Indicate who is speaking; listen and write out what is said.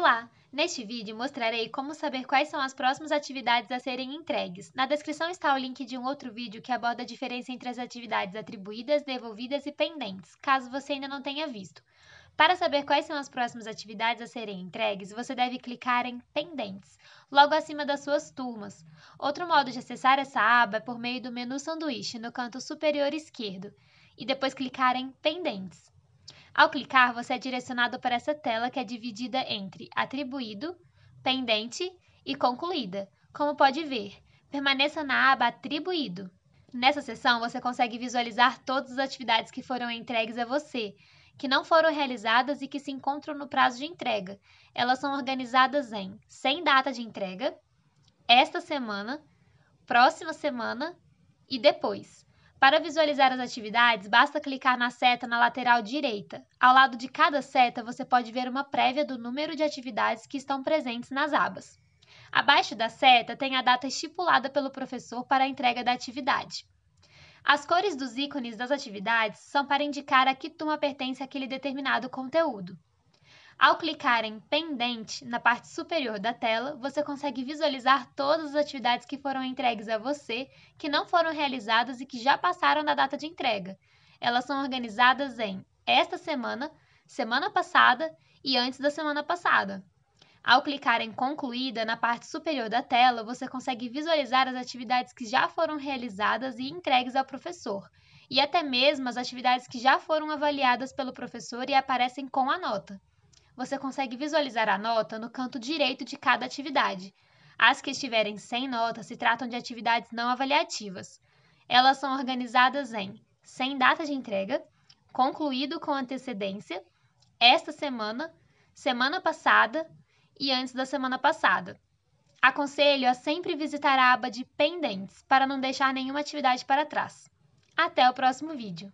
Speaker 1: Olá! Neste vídeo mostrarei como saber quais são as próximas atividades a serem entregues. Na descrição está o link de um outro vídeo que aborda a diferença entre as atividades atribuídas, devolvidas e pendentes, caso você ainda não tenha visto. Para saber quais são as próximas atividades a serem entregues, você deve clicar em Pendentes, logo acima das suas turmas. Outro modo de acessar essa aba é por meio do menu Sanduíche, no canto superior esquerdo, e depois clicar em Pendentes. Ao clicar, você é direcionado para essa tela que é dividida entre Atribuído, Pendente e Concluída. Como pode ver, permaneça na aba Atribuído. Nessa seção, você consegue visualizar todas as atividades que foram entregues a você, que não foram realizadas e que se encontram no prazo de entrega. Elas são organizadas em sem data de entrega, esta semana, próxima semana e depois. Para visualizar as atividades, basta clicar na seta na lateral direita. Ao lado de cada seta, você pode ver uma prévia do número de atividades que estão presentes nas abas. Abaixo da seta tem a data estipulada pelo professor para a entrega da atividade. As cores dos ícones das atividades são para indicar a que turma pertence aquele determinado conteúdo. Ao clicar em Pendente, na parte superior da tela, você consegue visualizar todas as atividades que foram entregues a você, que não foram realizadas e que já passaram da data de entrega. Elas são organizadas em esta semana, semana passada e antes da semana passada. Ao clicar em Concluída, na parte superior da tela, você consegue visualizar as atividades que já foram realizadas e entregues ao professor, e até mesmo as atividades que já foram avaliadas pelo professor e aparecem com a nota você consegue visualizar a nota no canto direito de cada atividade. As que estiverem sem nota se tratam de atividades não avaliativas. Elas são organizadas em sem data de entrega, concluído com antecedência, esta semana, semana passada e antes da semana passada. Aconselho a sempre visitar a aba de pendentes para não deixar nenhuma atividade para trás. Até o próximo vídeo!